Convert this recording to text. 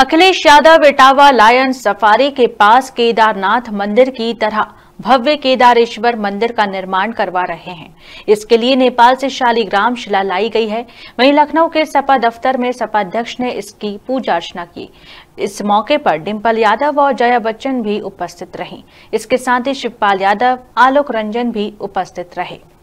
Akhilesh Yadav Etawah lion safari के पास केदारनाथ मंदिर की तरह भव्य केदारेश्वर मंदिर का निर्माण करवा रहे हैं इसके लिए नेपाल से शालीग्राम शिला लाई गई है वहीं लखनऊ के सपा दफ्तर में सपा अध्यक्ष ने इसकी पूजा अर्चना की इस मौके पर डिम्पल यादव और जया बच्चन भी उपस्थित रहीं इसके साथ ही शिवपाल यादव आलोक रंजन भी उपस्थित रहे